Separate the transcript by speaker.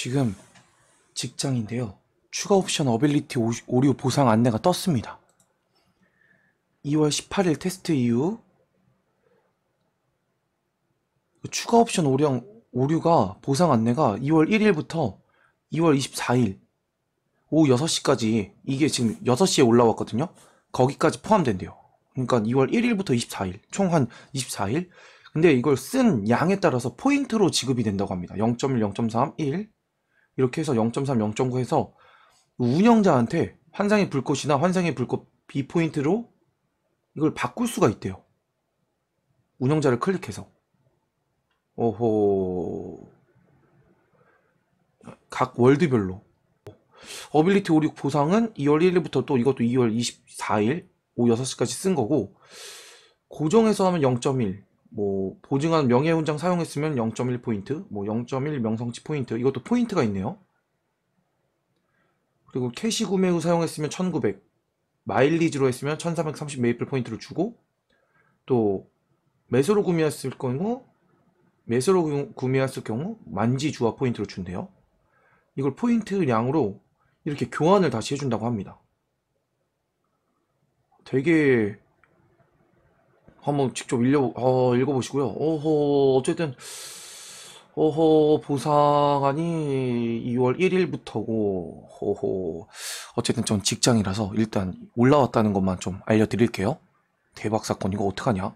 Speaker 1: 지금 직장인데요. 추가 옵션 어빌리티 오류 보상 안내가 떴습니다. 2월 18일 테스트 이후 추가 옵션 오량, 오류가 보상 안내가 2월 1일부터 2월 24일 오후 6시까지 이게 지금 6시에 올라왔거든요. 거기까지 포함된대요. 그러니까 2월 1일부터 24일 총 한 24일 근데 이걸 쓴 양에 따라서 포인트로 지급이 된다고 합니다. 0.1, 0.3, 1 이렇게 해서 0.3, 0.9 해서 운영자한테 환상의 불꽃이나 환상의 불꽃 비포인트로 이걸 바꿀 수가 있대요. 운영자를 클릭해서. 오호. 각 월드별로. 어빌리티 오류 보상은 2월 1일부터 또 이것도 2월 24일 오후 6시까지 쓴 거고, 고정해서 하면 0.1, 뭐 보증한 명예훈장 사용했으면 0.1포인트, 뭐 0.1 명성치 포인트 이것도 포인트가 있네요. 그리고 캐시 구매 후 사용했으면 1900, 마일리지로 했으면 1330 메이플 포인트를 주고 또 매수로 구매했을 경우 매수로 구매했을 경우 만지 주화 포인트로 준대요. 이걸 포인트량으로 이렇게 교환을 다시 해준다고 합니다. 되게 한번 직접 읽어, 어, 읽어보시고요. 어허, 어쨌든, 어허, 보상안이 2월 1일부터고, 어허, 어쨌든 전 직장이라서 일단 올라왔다는 것만 좀 알려드릴게요. 대박 사건, 이거 어떡하냐?